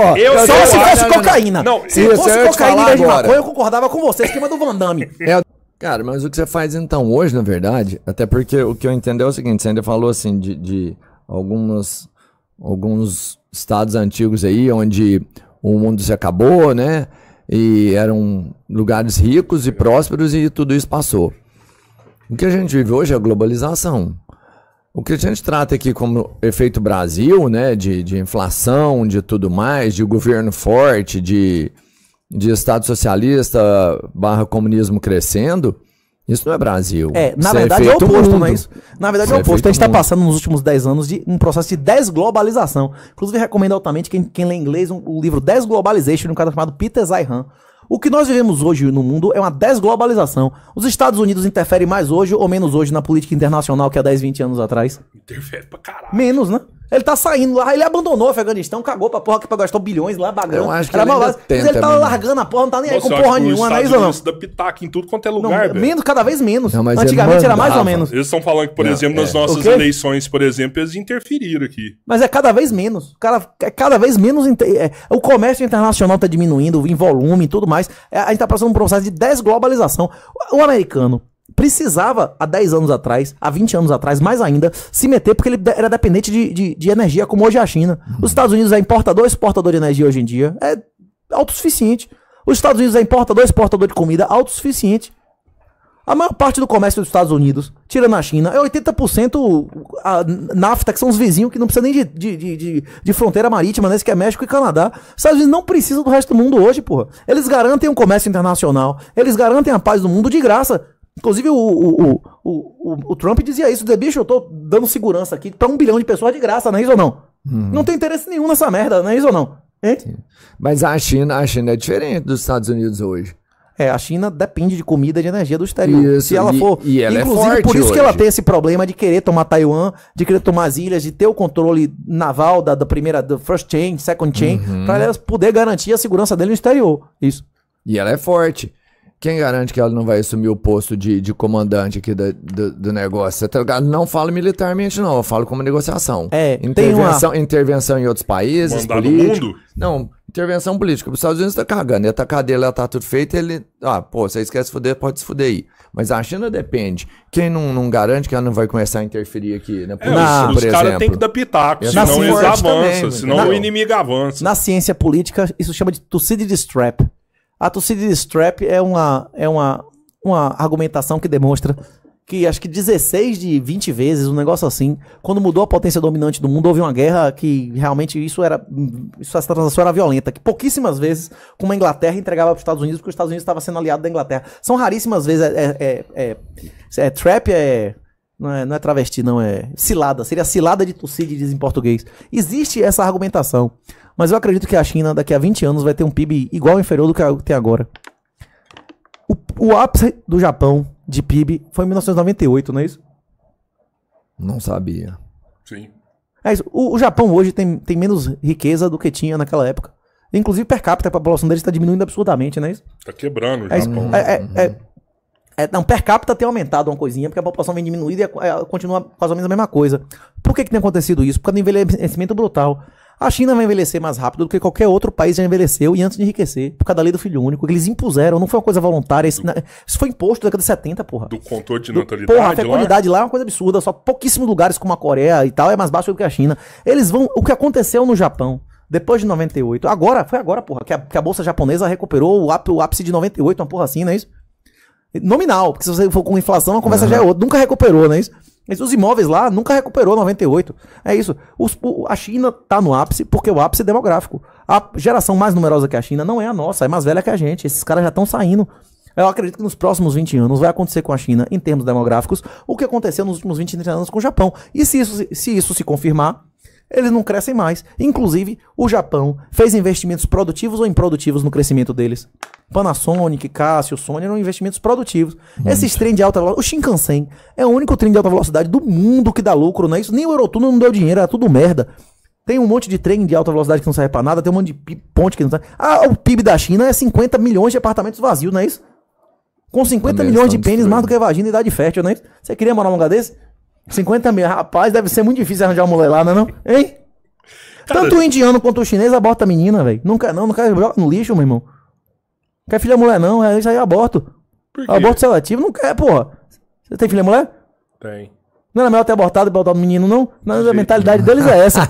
ó. Eu só se fosse cocaína. Não, se fosse cocaína de maconha, eu concordava com você. Esquema do Van Damme. É, cara, mas o que você faz então hoje, na verdade, até porque o que eu entendo é o seguinte, você ainda falou assim de, de algumas, alguns estados antigos aí, onde o mundo se acabou, né? E eram lugares ricos e prósperos e tudo isso passou. O que a gente vive hoje é a globalização. O que a gente trata aqui como efeito Brasil, né, de, de inflação, de tudo mais, de governo forte, de, de Estado socialista barra comunismo crescendo, isso não é Brasil. É, na isso é verdade é, é o oposto, não é isso? Na verdade isso é o oposto. É a gente está passando nos últimos 10 anos de um processo de desglobalização. Inclusive, recomendo altamente quem, quem lê inglês um, o livro Desglobalization, um cara chamado Peter Zaihan. O que nós vivemos hoje no mundo é uma desglobalização. Os Estados Unidos interferem mais hoje ou menos hoje na política internacional que há 10, 20 anos atrás? Interfere pra caralho. Menos, né? Ele tá saindo lá, ele abandonou o Afeganistão, cagou pra porra que gastou bilhões lá, bagão. Eu acho que era ele, mas ele tá largando a porra, não tá nem aí com porra nenhuma, não é isso não? da pitaca em tudo quanto é lugar, velho. Menos, cada vez menos. Não, é Antigamente era mais ou menos. Eles estão falando que, por não, exemplo, é. nas nossas eleições, por exemplo, eles interferiram aqui. Mas é cada vez menos. Cara, é cada vez menos. É, o comércio internacional tá diminuindo em volume e tudo mais. É, a gente tá passando um processo de desglobalização. O americano, precisava, há 10 anos atrás, há 20 anos atrás, mais ainda, se meter porque ele era dependente de, de, de energia, como hoje é a China. Uhum. Os Estados Unidos é importador exportador de energia hoje em dia. É autossuficiente. Os Estados Unidos é importador exportador de comida, autossuficiente. A maior parte do comércio dos Estados Unidos, tirando a China, é 80% a nafta, que são os vizinhos que não precisa nem de, de, de, de fronteira marítima, né? Esse que é México e Canadá. Os Estados Unidos não precisam do resto do mundo hoje, porra. Eles garantem o um comércio internacional, eles garantem a paz do mundo de graça. Inclusive, o, o, o, o, Trump dizia isso: bicho, eu tô dando segurança aqui pra tá um bilhão de pessoas de graça, não é isso ou não? Uhum. Não tem interesse nenhum nessa merda, não é isso ou não? Mas a China, a China é diferente dos Estados Unidos hoje. É, a China depende de comida e de energia do exterior. Isso, se ela for. E, ela é inclusive, é por isso hoje. que ela tem esse problema de querer tomar Taiwan, de querer tomar as ilhas, de ter o controle naval da, da primeira, da first chain, second chain, uhum. para ela poder garantir a segurança dele no exterior. Isso. E ela é forte. Quem garante que ela não vai assumir o posto de, de comandante aqui da, do, do, negócio? Tá ligado? Não falo militarmente, não. Eu falo como negociação. É, intervenção, uma... intervenção em outros países, Mandar mundo? Não, intervenção política. Os Estados Unidos tá cagando. Ele tá cadeia, ela tá tudo feito. Ele. Ah, pô, você esquece, se fuder, pode se fuder aí. Mas a China depende. Quem não, não garante que ela não vai começar a interferir aqui, né? Por, é, na, os, por os caras têm que dar pitaco, senão eles avançam, senão na, o inimigo avança. Na ciência política, isso chama de tossida see strap. A torcida de Strap é uma, é uma, uma argumentação que demonstra que acho que 16 de 20 vezes, um negócio assim, quando mudou a potência dominante do mundo, houve uma guerra que realmente isso era. Isso, essa transação era violenta. Que pouquíssimas vezes, como a Inglaterra entregava para os Estados Unidos, porque os Estados Unidos estava sendo aliado da Inglaterra. São raríssimas vezes. É, é, é, é, é trap, é. Não é, não é travesti, não é. Cilada. Seria cilada de Tucídides diz em português. Existe essa argumentação. Mas eu acredito que a China, daqui a 20 anos, vai ter um PIB igual ou inferior do que tem agora. O, o ápice do Japão de PIB foi em 1998, não é isso? Não sabia. Sim. É isso. O, o Japão hoje tem, tem menos riqueza do que tinha naquela época. Inclusive, per capita, a população dele está diminuindo absurdamente, não é isso? Está quebrando o é Japão. É, é, é, é, não, per capita tem aumentado uma coisinha, porque a população vem diminuída e é, continua quase ou menos a mesma coisa. Por que, que tem acontecido isso? Por causa do envelhecimento brutal. A China vai envelhecer mais rápido do que qualquer outro país já envelheceu e antes de enriquecer, por causa da lei do filho único, que eles impuseram, não foi uma coisa voluntária, isso, na, isso foi imposto na década de 70, porra. Do controle de natalidade. Porra, a fecundidade lá? lá é uma coisa absurda, só pouquíssimos lugares como a Coreia e tal é mais baixo do que a China. Eles vão. O que aconteceu no Japão? Depois de 98, agora, foi agora, porra, que a, que a bolsa japonesa recuperou o ápice, o ápice de 98, uma porra assim, não é isso? Nominal, porque se você for com inflação, a conversa uhum. já é outra. Nunca recuperou, não é isso? Mas os imóveis lá nunca recuperou 98. É isso. Os, a China está no ápice porque o ápice é demográfico. A geração mais numerosa que a China não é a nossa, é mais velha que a gente. Esses caras já estão saindo. Eu acredito que nos próximos 20 anos vai acontecer com a China, em termos demográficos, o que aconteceu nos últimos 20, 30 anos com o Japão. E se isso se, isso se confirmar, eles não crescem mais. Inclusive, o Japão fez investimentos produtivos ou improdutivos no crescimento deles. Panasonic, Casio, Sony eram investimentos produtivos. Muito. Esses trem de alta velocidade, o Shinkansen é o único trem de alta velocidade do mundo que dá lucro, não é isso? Nem o Eurotunnel não deu dinheiro, era tudo merda. Tem um monte de trem de alta velocidade que não serve pra nada, tem um monte de ponte que não serve. Ah, o PIB da China é 50 milhões de apartamentos vazios, não é isso? Com 50 milhões de pênis, mais do que vagina e idade fértil, não é isso? Você queria morar num lugar desse? 50 mil. Rapaz, deve ser muito difícil arranjar uma mulher lá, não é não? Hein? Cara, Tanto o indiano quanto o chinês aborta a menina, velho. Nunca não, não quer joga no lixo, meu irmão. quer filha mulher não, é isso aí aborto. Aborto seletivo não quer, porra. Você tem filha mulher? Tem. Não era melhor ter abortado e botar o menino, não? a mentalidade nenhum. deles é essa.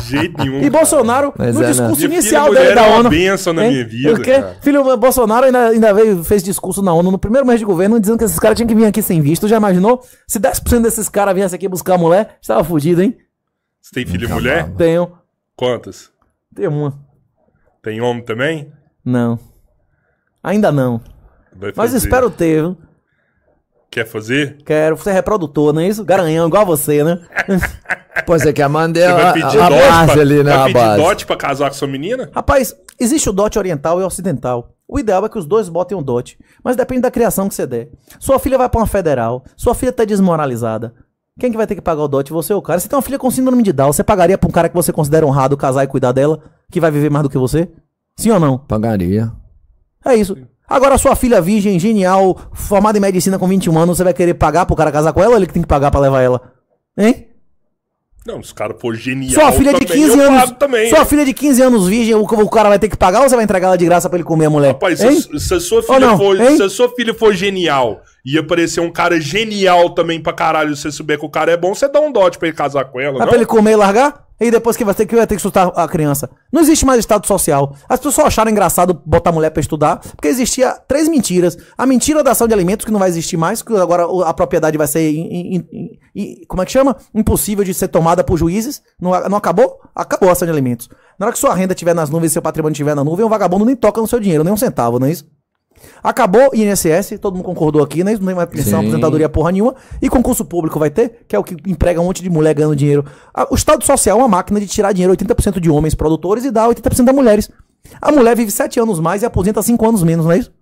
De jeito nenhum. E Bolsonaro, no é, né? discurso não. inicial dele da ONU. Uma benção na hein? minha vida. Porque cara. filho Bolsonaro ainda, ainda veio, fez discurso na ONU no primeiro mês de governo, dizendo que esses caras tinham que vir aqui sem visto. Já imaginou? Se 10% desses caras viessem aqui buscar a mulher, estava fudido, hein? Você tem filho e mulher? Tenho. Quantas? Tenho uma. Tem homem também? Não. Ainda não. Vai Mas espero ter, viu? Quer fazer? Quero. Você é reprodutor, não é isso? Garanhão, igual a você, né? Pois é que a Mandela é a, a base pra, ali, né? Vai pedir base. dote pra casar com sua menina? Rapaz, existe o dote oriental e ocidental. O ideal é que os dois botem um dote, mas depende da criação que você der. Sua filha vai pra uma federal, sua filha tá desmoralizada. Quem que vai ter que pagar o dote? Você ou o cara? Você tem uma filha com síndrome de Down, você pagaria pra um cara que você considera honrado casar e cuidar dela, que vai viver mais do que você? Sim ou não? Pagaria. É isso. Sim. Agora sua filha virgem, genial, formada em medicina com 21 anos, você vai querer pagar pro cara casar com ela ou ele que tem que pagar pra levar ela? Hein? Não, se o cara for genial. Sua filha de também, 15 anos. Também, sua filha de 15 anos virgem, o, o, cara vai ter que pagar ou você vai entregar ela de graça pra ele comer a mulher? Rapaz, se, se, a sua filha for, hein? se a sua filha for genial e aparecer um cara genial também pra caralho, você souber que o cara é bom, você dá um dote pra ele casar com ela. Mas não? pra ele comer e largar? E depois que você ter que, vai ter que estudar a criança. Não existe mais estado social. As pessoas só acharam engraçado botar mulher para estudar, porque existia três mentiras. A mentira da ação de alimentos, que não vai existir mais, que agora a propriedade vai ser. In, in, in, como é que chama? Impossível de ser tomada por juízes. Não, não acabou? Acabou a ação de alimentos. Na hora que sua renda estiver nas nuvens, e seu patrimônio estiver na nuvem, um vagabundo nem toca no seu dinheiro, nem um centavo, não é isso? Acabou INSS, todo mundo concordou aqui, né? Isso não tem mais pensão, Sim. aposentadoria porra nenhuma. E concurso público vai ter, que é o que emprega um monte de mulher ganhando dinheiro. O Estado Social é uma máquina de tirar dinheiro 80% de homens produtores e dar 80% das mulheres. A mulher vive 7 anos mais e aposenta 5 anos menos, não é isso?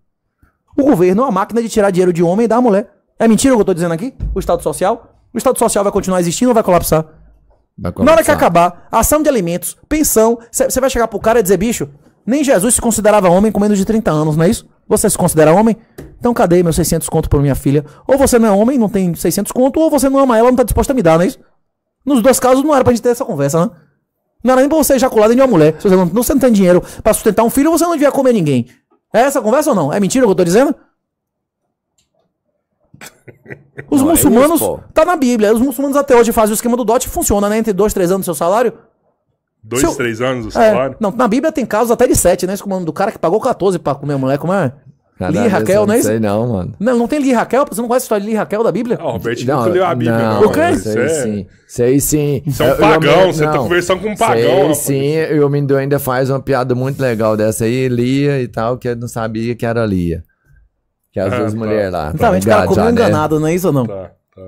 O governo é uma máquina de tirar dinheiro de homem e dar a mulher. É mentira o que eu tô dizendo aqui? O Estado Social? O Estado Social vai continuar existindo ou vai colapsar? Vai colapsar. Na hora que acabar, ação de alimentos, pensão, você vai chegar pro cara e dizer, bicho, nem Jesus se considerava homem com menos de 30 anos, não é isso? Você se considera homem? Então cadê meus 600 conto pra minha filha? Ou você não é homem, não tem 600 conto, ou você não ama ela, não tá disposta a me dar, não é isso? Nos dois casos não era pra gente ter essa conversa, né? Não era nem pra você ejacular dentro de uma mulher. Se você não, não, você não tem dinheiro pra sustentar um filho, você não devia comer ninguém. É essa conversa ou não? É mentira o que eu tô dizendo? Os não, muçulmanos. É isso, tá na Bíblia. Os muçulmanos até hoje fazem o esquema do dote e funciona, né? Entre dois, três anos do seu salário. Dois, três anos o é, salário? É. Não, na Bíblia tem casos até de sete, né? Isso com o do cara que pagou 14 pra comer a mulher, como é? li Raquel, não é isso? Não sei não, mano. Não, não tem li Raquel? Você não conhece a história de Lee Raquel da Bíblia? Não, Roberto não, leu a Bíblia. Não, não. O quê? É- sim. sei sim. Você é um pagão, eu, eu, você tá não. tá conversando com um pagão. Isso sim, e o Mindu ainda faz uma piada muito legal dessa aí, Lia e tal, que eu não sabia que era Lia. Que as ah, duas tá. mulheres lá. Exatamente, então, o cara como né? enganado, né? não é isso ou não? Tá, tá.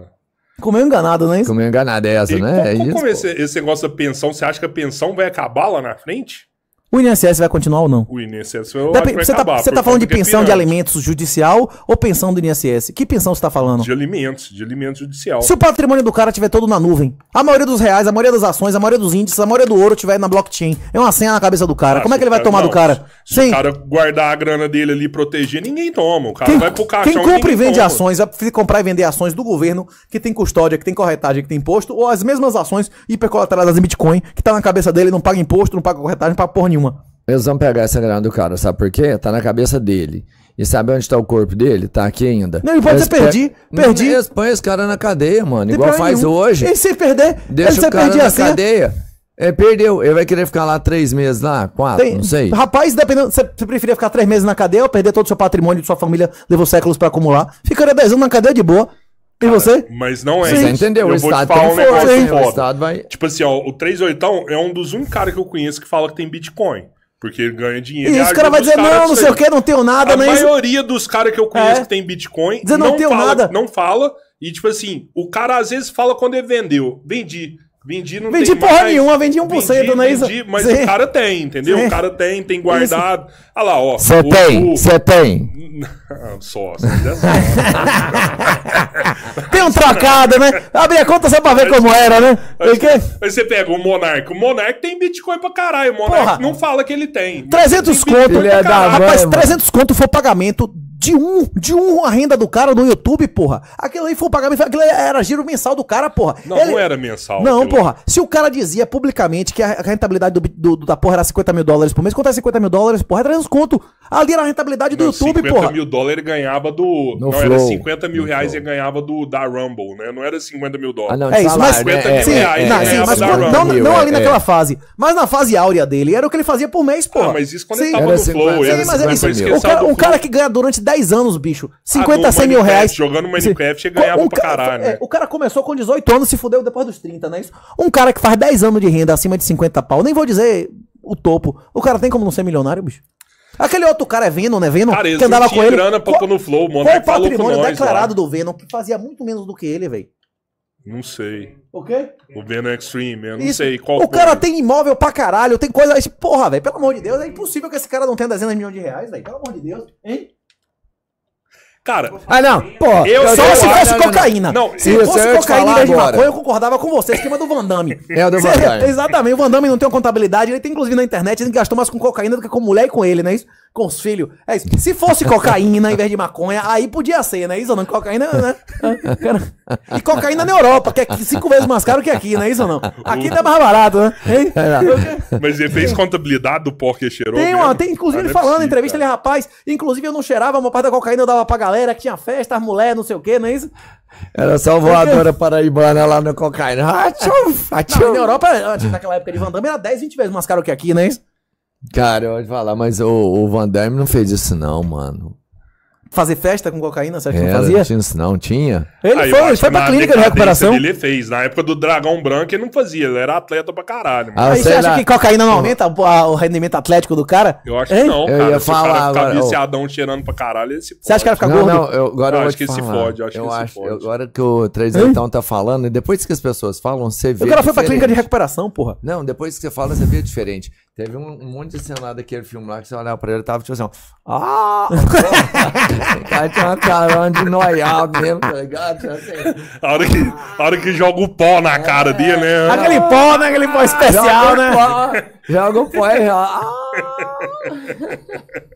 Comeu enganado, não é isso? Comeu enganado, é essa, e né? Como é isso. esse negócio da pensão? Você acha que a pensão vai acabar lá na frente? O INSS vai continuar ou não? O INSS vai, Dep vai você tá- acabar. Tá, você está falando de é pensão de alimentos judicial ou pensão do INSS? Que pensão você está falando? De alimentos, de alimentos judicial. Se o patrimônio do cara tiver todo na nuvem, a maioria dos reais, a maioria das ações, a maioria dos índices, a maioria do ouro tiver na blockchain, é uma senha na cabeça do cara. Ah, Como é que ele vai tomar não, do cara? Se, o cara guardar a grana dele ali e proteger, ninguém toma. O cara quem, vai pro caixão. Quem compra e vende toma. ações, vai comprar e vender ações do governo que tem custódia, que tem corretagem, que tem imposto, ou as mesmas ações hipercolateralizadas em Bitcoin, que tá na cabeça dele, não paga imposto, não paga corretagem, não paga porra nenhuma nenhuma. Eles vão pegar essa grana do cara, sabe por quê? Tá na cabeça dele. E sabe onde tá o corpo dele? Tá aqui ainda. Não, ele pode ser perdi, pe... perdi. Eles esse cara na cadeia, mano, igual faz nenhum. hoje. E se perder, deixa ele o cara na cadeia. É, perdeu. Ele vai querer ficar lá três meses lá, quatro, Tem, não sei. Rapaz, dependendo. Você preferia ficar três meses na cadeia ou perder todo o seu patrimônio de sua família levou séculos para acumular? Ficaria dez anos na cadeia de boa. Tem e você? Mas não é. Você entendeu? Eu o Estado um negócio hein? O Estado vai... Tipo assim, ó, o 38 é um dos um cara que eu conheço que fala que tem Bitcoin. Porque ele ganha dinheiro. E, e os caras vão dizer, não, não sei o que, não tenho nada. A maioria dos caras que eu conheço é. que tem Bitcoin dizer, não, não tenho fala, nada. não fala. E tipo assim, o cara às vezes fala quando ele vendeu. Vendi. Vendi não vendi tem porra mais. nenhuma, vendi 1%, vendi, não é Vendi, mas Sim. o cara tem, entendeu? Sim. O cara tem, tem guardado. Olha lá, ó. Você tem, você tem. Só, só. uma trocada, né? Abri a conta só pra ver como era, né? Porque... Aí você pega o Monark. O Monark tem Bitcoin pra caralho. O Monark Porra. não fala que ele tem. 300 tem conto. Ele é Rapaz, 300 conto foi o pagamento de um, de um a renda do cara no YouTube, porra. Aquilo aí foi o pagamento, aquilo era giro mensal do cara, porra. Não, Ele... não era mensal. Não, aquilo. porra. Se o cara dizia publicamente que a rentabilidade do, do, da porra era 50 mil dólares por mês, quanto é 50 mil dólares, porra, é 300 conto. Ali era a rentabilidade do YouTube, 50 porra. 50 mil dólares ganhava do... No não, flow. era 50 mil no reais flow. e ganhava do da Rumble, né? Não era 50 mil dólares. Ah, não, é isso, mas... 50 né? mil é, reais é, é não, sim, mas quando, não, não é, ali é. naquela fase, mas na fase áurea dele, era o que ele fazia por mês, porra. Ah, mas isso quando sim. ele tava era no 50, Flow. Sim, mas 50 mil. O cara que ganha durante 10 anos, bicho. 50, ah, 100 mil reais. Jogando Minecraft e ganhava um pra caralho. É, né? o cara começou com 18 anos, se fudeu depois dos 30, né? Isso. Um cara que faz 10 anos de renda acima de 50 pau, nem vou dizer o topo. O cara tem como não ser milionário, bicho? Aquele outro cara é Venom, né? Venom, cara, que andava com ele. grana qual, no Flow, mano. Qual o patrimônio nós, declarado lá. do Venom, que fazia muito menos do que ele, velho? Não sei. O quê? O Venom Extreme, eu não Isso. sei qual. O cara tem imóvel pra caralho, tem coisa. Porra, velho, pelo amor de Deus, é impossível que esse cara não tenha dezenas de milhões de reais, velho. Pelo amor de Deus, hein? Cara. Ah, não. Pô, eu só se fosse né? cocaína. Não, não. Se Isso, fosse cocaína e de maconha, eu concordava com você. Esquema do Van Damme. É, o do Van Damme. Exatamente. O Van Damme não tem uma contabilidade. Ele tem, inclusive, na internet, ele gastou mais com cocaína do que com mulher e com ele, não é isso? com os filhos. É isso. Se fosse cocaína em vez de maconha, aí podia ser, né? Isso ou não? Cocaína, né? E cocaína na Europa, que é cinco vezes mais caro que aqui, né? Isso ou não? Aqui tá mais barato, né? É. É. Mas ele fez contabilidade do pó que cheirou. Tem, uma, tem inclusive ele é falando na entrevista, ele, rapaz, inclusive eu não cheirava, uma parte da cocaína eu dava pra galera que tinha festa, as mulheres, não sei o quê, não é isso? Era só voadora paraibana lá no cocaína. Ah, não, na Europa, naquela época de Van era 10, 20 vezes mais caro que aqui, não é isso? Cara, eu vou te falar, mas o, o Van Damme não fez isso não, mano. Fazer festa com cocaína, você acha que não é, fazia? Não tinha isso não, tinha? Ele Ah, foi, ele foi pra clínica de recuperação. Ele fez. Na época do Dragão Branco ele não fazia, ele era atleta pra caralho. mano. Ah, Aí você acha lá. que cocaína não aumenta a- o rendimento atlético do cara? Eu acho que não, Eu cara. ia Se o cara ficar agora, viciadão cheirando pra caralho, ele se Você acha que ele fica Não, gordo? não, eu, agora eu, acho que ele que se fode, eu acho que se fode. Agora que o Trezentão tá falando, e depois que as pessoas falam, você vê. o cara foi pra clínica de recuperação, porra. Não, depois que você fala, você vê diferente. Teve um, um monte de cena daquele filme lá que você olhava pra ele e tava tipo assim, Ah! Esse cara tinha uma carona de noiado mesmo, tá ligado? Assim. A, hora que, a hora que joga o pó na cara é. dele, né? Aquele pó, né? Aquele pó ah, especial, joga né? Pó, joga o pó e já. Ah!